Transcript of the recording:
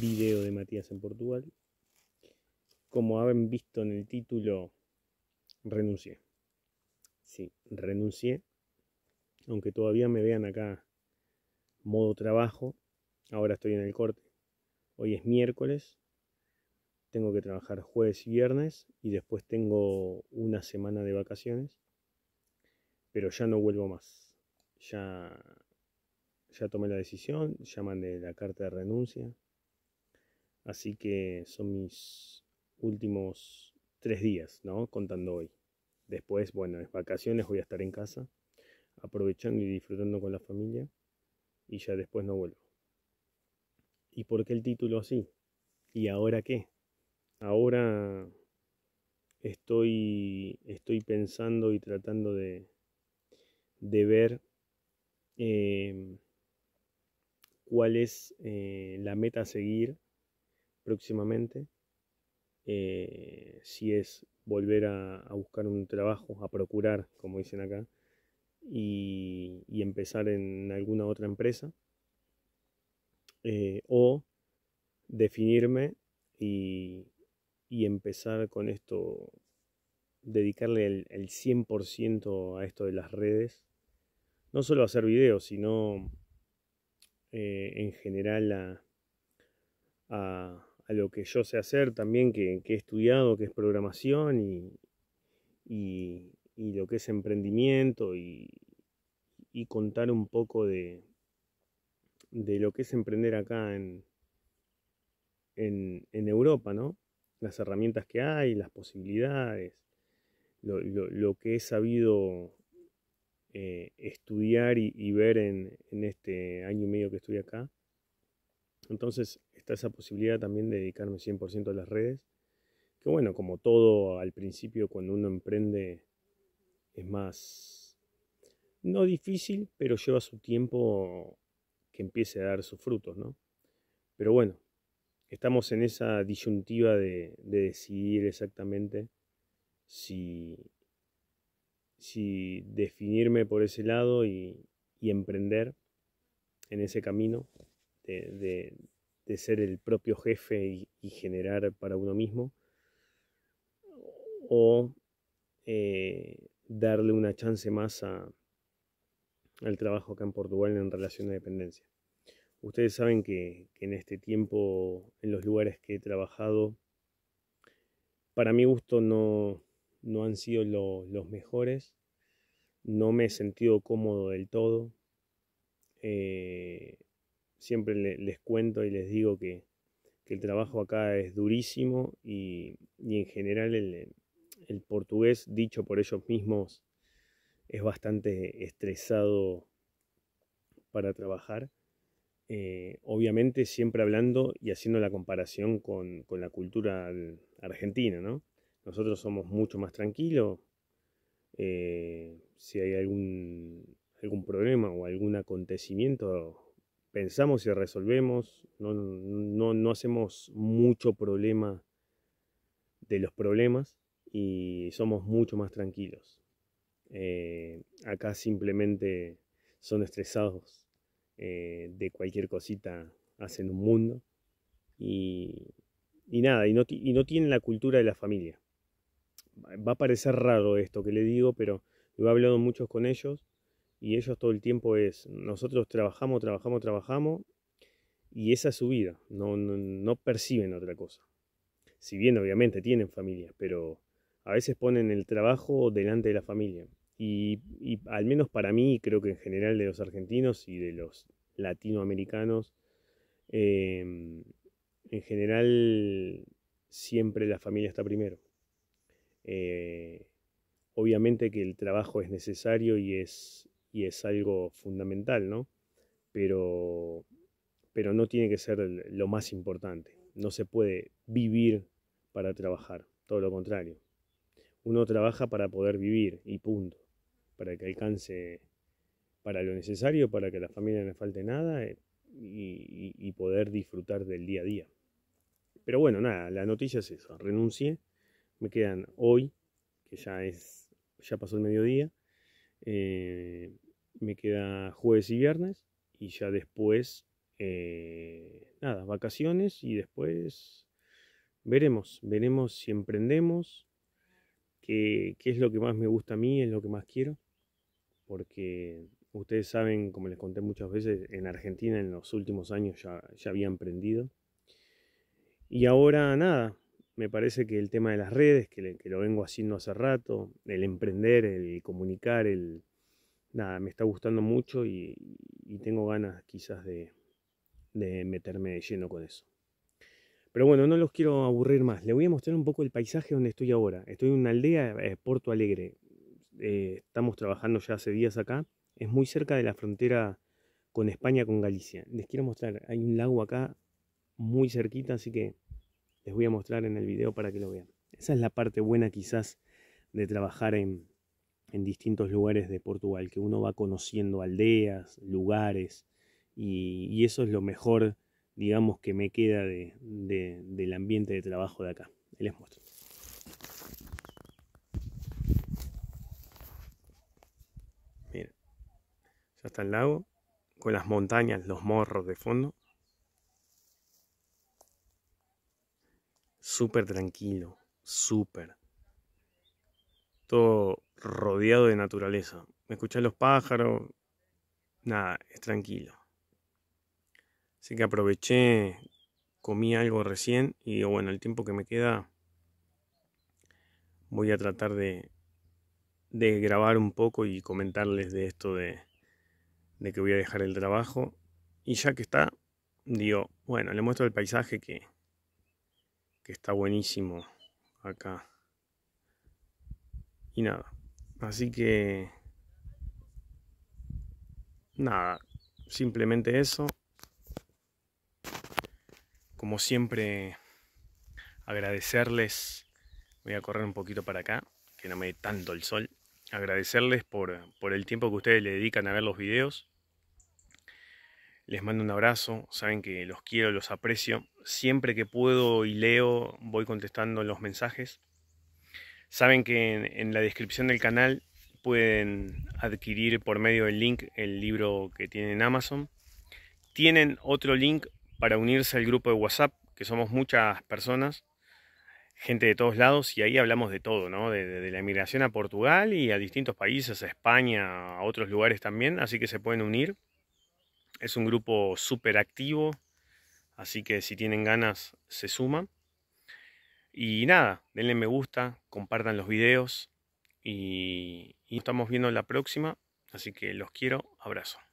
video de Matías en Portugal. Como habrán visto en el título, renuncié. Sí, renuncié. Aunque todavía me vean acá modo trabajo, ahora estoy en el corte. Hoy es miércoles, tengo que trabajar jueves y viernes y después tengo una semana de vacaciones. Pero ya no vuelvo más. Ya ya tomé la decisión, llaman de la carta de renuncia. Así que son mis últimos tres días, ¿no? Contando hoy. Después, bueno, es vacaciones, voy a estar en casa, aprovechando y disfrutando con la familia, y ya después no vuelvo. ¿Y por qué el título así? ¿Y ahora qué? Ahora estoy, estoy pensando y tratando de, de ver eh, cuál es eh, la meta a seguir próximamente, eh, si es volver a, buscar un trabajo, a procurar, como dicen acá, y, empezar en alguna otra empresa, eh, o definirme y, empezar con esto, dedicarle el, el 100% a esto de las redes, no solo hacer videos, sino eh, en general a, lo que yo sé hacer también, que, he estudiado, que es programación y, lo que es emprendimiento y, contar un poco de, de lo que es emprender acá en, en, en Europa, ¿no? Las herramientas que hay, las posibilidades, lo, lo que he sabido eh, estudiar y, ver en, este año y medio que estoy acá. Entonces está esa posibilidad también de dedicarme 100% a las redes. Que bueno, como todo al principio cuando uno emprende es más, no difícil, pero lleva su tiempo que empiece a dar sus frutos, ¿no? Pero bueno, estamos en esa disyuntiva de, de decidir exactamente si si definirme por ese lado y, emprender en ese camino de, ser el propio jefe y, generar para uno mismo, o eh, darle una chance más al trabajo acá en Portugal en relación a dependencia. Ustedes saben que en este tiempo, en los lugares que he trabajado, para mi gusto no, no han sido los mejores. No me he sentido cómodo del todo. Eh, siempre les cuento y les digo que, el trabajo acá es durísimo y, en general el, portugués, dicho por ellos mismos, es bastante estresado para trabajar. Eh, obviamente siempre hablando y haciendo la comparación con, con la cultura argentina, ¿no? Nosotros somos mucho más tranquilos. Eh, si hay algún, algún problema o algún acontecimiento, pensamos y resolvemos. No, hacemos mucho problema de los problemas y somos mucho más tranquilos. Eh, acá simplemente son estresados eh, de cualquier cosita, hacen un mundo y, nada, y no, y no tienen la cultura de la familia va a parecer raro esto que le digo, pero lo he hablado muchos con ellos y ellos todo el tiempo es, nosotros trabajamos, trabajamos, trabajamos y esa es su vida, no, no, perciben otra cosa. Si bien obviamente tienen familias, pero a veces ponen el trabajo delante de la familia. Y, al menos para mí, creo que en general de los argentinos y de los latinoamericanos, eh, en general siempre la familia está primero. Eh, obviamente que el trabajo es necesario y es, y es algo fundamental, ¿no? Pero, pero no tiene que ser lo más importante. No se puede vivir para trabajar, todo lo contrario. Uno trabaja para poder vivir y punto, para que alcance para lo necesario, para que a la familia no le falte nada eh, y, poder disfrutar del día a día. Pero bueno, nada, la noticia es eso, renuncie me quedan hoy, que ya es, ya pasó el mediodía. Eh, me queda jueves y viernes. Y ya después, eh, nada, vacaciones. Y después veremos, veremos si emprendemos. Qué, es lo que más me gusta a mí, es lo que más quiero. Porque Ustedes saben, como les conté muchas veces, en Argentina en los últimos años ya, ya había emprendido. Y ahora nada, me parece que el tema de las redes, que, lo vengo haciendo hace rato, el emprender, el comunicar, el... Nada, me está gustando mucho y, tengo ganas quizás de, meterme lleno con eso. Pero bueno, no los quiero aburrir más. Les voy a mostrar un poco el paisaje donde estoy ahora. Estoy en una aldea, de eh, Porto Alegre. Eh, estamos trabajando ya hace días acá. Es muy cerca de la frontera con España, con Galicia. Les quiero mostrar, hay un lago acá muy cerquita, así que les voy a mostrar en el video para que lo vean. Esa es la parte buena quizás de trabajar en, distintos lugares de Portugal, que uno va conociendo aldeas, lugares, y, eso es lo mejor, digamos, que me queda del ambiente de trabajo de acá. Les muestro. Mira, ya está el lago, con las montañas, los morros de fondo. súper tranquilo, súper. Todo rodeado de naturaleza. Me escuchan los pájaros, nada, es tranquilo. Así que aproveché, comí algo recién y bueno, el tiempo que me queda voy a tratar de, de grabar un poco y comentarles de esto de, de que voy a dejar el trabajo. Y ya que está, digo, bueno, le muestro el paisaje que, que está buenísimo acá. Y nada, así que... Nada, simplemente eso. Como siempre, agradecerles. Voy a correr un poquito para acá, que no me dé tanto el sol. Agradecerles por, el tiempo que ustedes le dedican a ver los videos. Les mando un abrazo, saben que los quiero, los aprecio. Siempre que puedo y leo, voy contestando los mensajes. Saben que en, la descripción del canal pueden adquirir por medio del link el libro que tienen en Amazon. Tienen otro link para unirse al grupo de WhatsApp, que somos muchas personas, gente de todos lados, y ahí hablamos de todo, ¿no? de la emigración a Portugal y a distintos países, a España, a otros lugares también, así que se pueden unir. Es un grupo súper activo, así que si tienen ganas se suman. Y nada, denle me gusta, compartan los videos y, y estamos viendo la próxima. Así que los quiero, abrazo.